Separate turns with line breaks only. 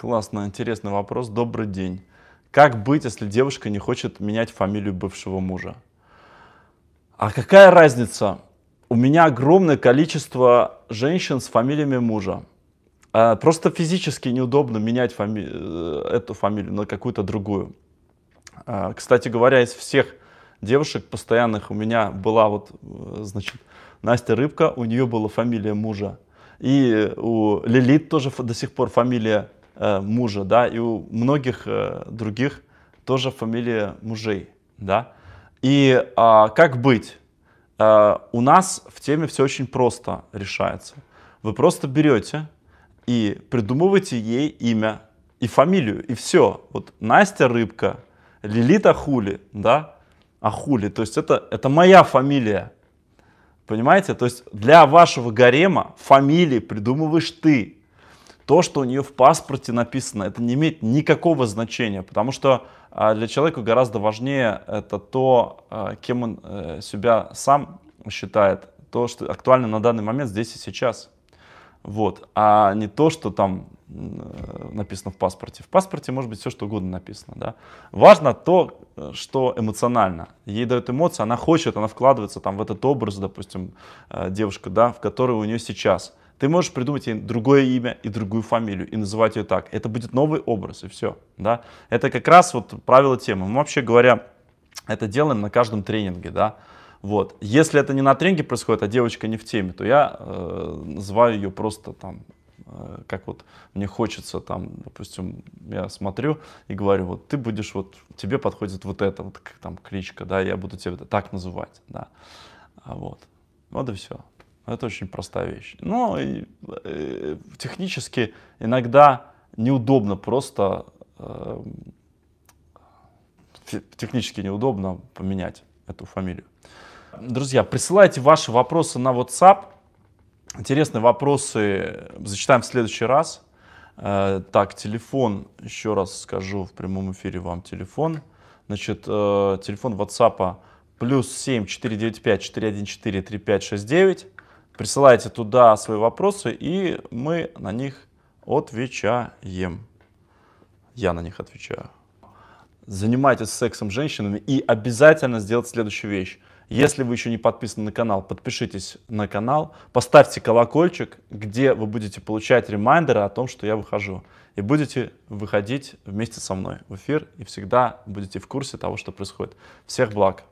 Классно, интересный вопрос. Добрый день. Как быть, если девушка не хочет менять фамилию бывшего мужа? А какая разница? У меня огромное количество женщин с фамилиями мужа. А, просто физически неудобно менять фами... Э, эту фамилию на какую-то другую. А, кстати говоря, из всех девушек постоянных у меня была вот, э, значит, Настя Рыбка, у нее была фамилия мужа. И э, у Лилит тоже до сих пор фамилия Э, мужа, да, и у многих э, других тоже фамилия мужей, да. И э, как быть? Э, у нас в теме все очень просто решается. Вы просто берете и придумываете ей имя и фамилию, и все. Вот Настя Рыбка, Лилит Ахули, да, Ахули, то есть это, это моя фамилия, понимаете? То есть для вашего гарема фамилии придумываешь ты, то, что у нее в паспорте написано, это не имеет никакого значения, потому что а, для человека гораздо важнее это то, а, кем он э, себя сам считает, то, что актуально на данный момент здесь и сейчас. Вот, а не то, что там э, написано в паспорте. В паспорте может быть все, что угодно написано. Да? Важно то, э, что эмоционально. Ей дают эмоции, она хочет, она вкладывается там, в этот образ, допустим, девушка, да, в который у нее сейчас. Ты можешь придумать ей другое имя и другую фамилию и называть ее так. Это будет новый образ и все. Да? Это как раз вот правило темы. Мы вообще говоря, это делаем на каждом тренинге. Да? Вот. Если это не на тренинге происходит, а девочка не в теме, то я э, называю ее просто там э, как вот мне хочется там, допустим, я смотрю и говорю, вот ты будешь вот, тебе подходит вот эта вот там кличка, да, я буду тебя так называть, да, а вот, вот и все. Ну, это очень простая вещь. Но ну, и, и, э, технически иногда неудобно просто, э, технически неудобно поменять эту фамилию. Друзья, присылайте ваши вопросы на WhatsApp. Интересные вопросы зачитаем в следующий раз. Э, так, телефон, еще раз скажу в прямом эфире вам телефон. Значит, э, телефон WhatsApp а плюс 7 495 414 3569. Присылайте туда свои вопросы, и мы на них отвечаем. Я на них отвечаю. Занимайтесь сексом с женщинами и обязательно сделать следующую вещь. Если вы еще не подписаны на канал, подпишитесь на канал, поставьте колокольчик, где вы будете получать ремайдеры о том, что я выхожу. И будете выходить вместе со мной в эфир и всегда будете в курсе того, что происходит. Всех благ!